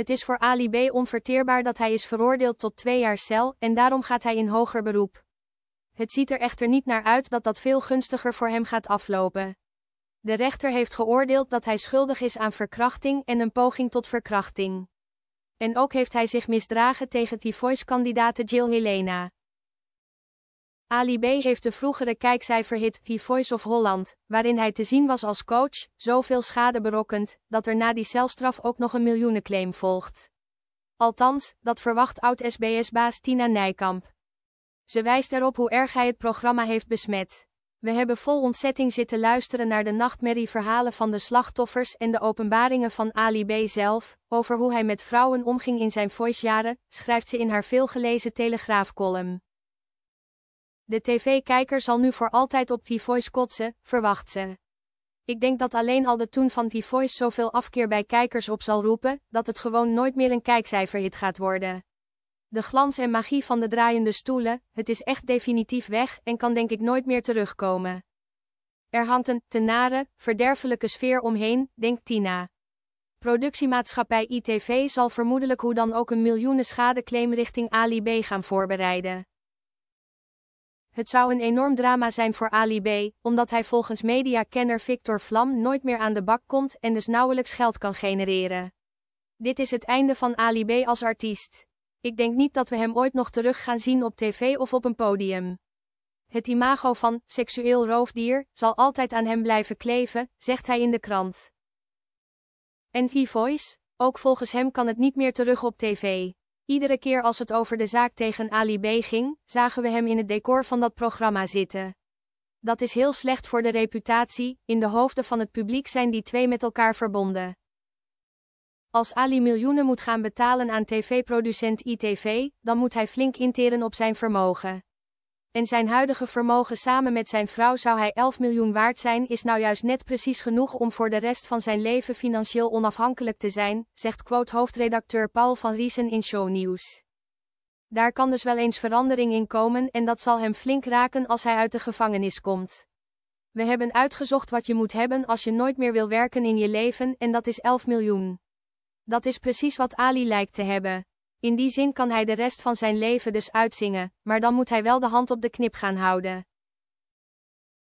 Het is voor Ali B. onverteerbaar dat hij is veroordeeld tot twee jaar cel en daarom gaat hij in hoger beroep. Het ziet er echter niet naar uit dat dat veel gunstiger voor hem gaat aflopen. De rechter heeft geoordeeld dat hij schuldig is aan verkrachting en een poging tot verkrachting. En ook heeft hij zich misdragen tegen die voice-kandidaten Jill Helena. Ali B. heeft de vroegere kijkcijferhit The Voice of Holland, waarin hij te zien was als coach, zoveel schade berokkend, dat er na die celstraf ook nog een miljoenenclaim volgt. Althans, dat verwacht oud-SBS-baas Tina Nijkamp. Ze wijst erop hoe erg hij het programma heeft besmet. We hebben vol ontzetting zitten luisteren naar de nachtmerrieverhalen van de slachtoffers en de openbaringen van Ali B. zelf, over hoe hij met vrouwen omging in zijn Voice-jaren, schrijft ze in haar veelgelezen Telegraafcolumn. De tv-kijker zal nu voor altijd op T-Voice kotsen, verwacht ze. Ik denk dat alleen al de toon van T-Voice zoveel afkeer bij kijkers op zal roepen, dat het gewoon nooit meer een kijkcijferhit gaat worden. De glans en magie van de draaiende stoelen, het is echt definitief weg en kan denk ik nooit meer terugkomen. Er hangt een tenare, verderfelijke sfeer omheen, denkt Tina. Productiemaatschappij ITV zal vermoedelijk hoe dan ook een miljoenen schadeclaim richting Ali B gaan voorbereiden. Het zou een enorm drama zijn voor Ali B, omdat hij volgens mediakenner Victor Vlam nooit meer aan de bak komt en dus nauwelijks geld kan genereren. Dit is het einde van Ali B als artiest. Ik denk niet dat we hem ooit nog terug gaan zien op tv of op een podium. Het imago van seksueel roofdier zal altijd aan hem blijven kleven, zegt hij in de krant. En T-Voice, ook volgens hem kan het niet meer terug op tv. Iedere keer als het over de zaak tegen Ali B ging, zagen we hem in het decor van dat programma zitten. Dat is heel slecht voor de reputatie, in de hoofden van het publiek zijn die twee met elkaar verbonden. Als Ali miljoenen moet gaan betalen aan tv-producent ITV, dan moet hij flink interen op zijn vermogen. En zijn huidige vermogen samen met zijn vrouw zou hij 11 miljoen waard zijn, is nou juist net precies genoeg om voor de rest van zijn leven financieel onafhankelijk te zijn, zegt quote hoofdredacteur Paul van Riesen in Show Shownieuws. Daar kan dus wel eens verandering in komen en dat zal hem flink raken als hij uit de gevangenis komt. We hebben uitgezocht wat je moet hebben als je nooit meer wil werken in je leven en dat is 11 miljoen. Dat is precies wat Ali lijkt te hebben. In die zin kan hij de rest van zijn leven dus uitzingen, maar dan moet hij wel de hand op de knip gaan houden.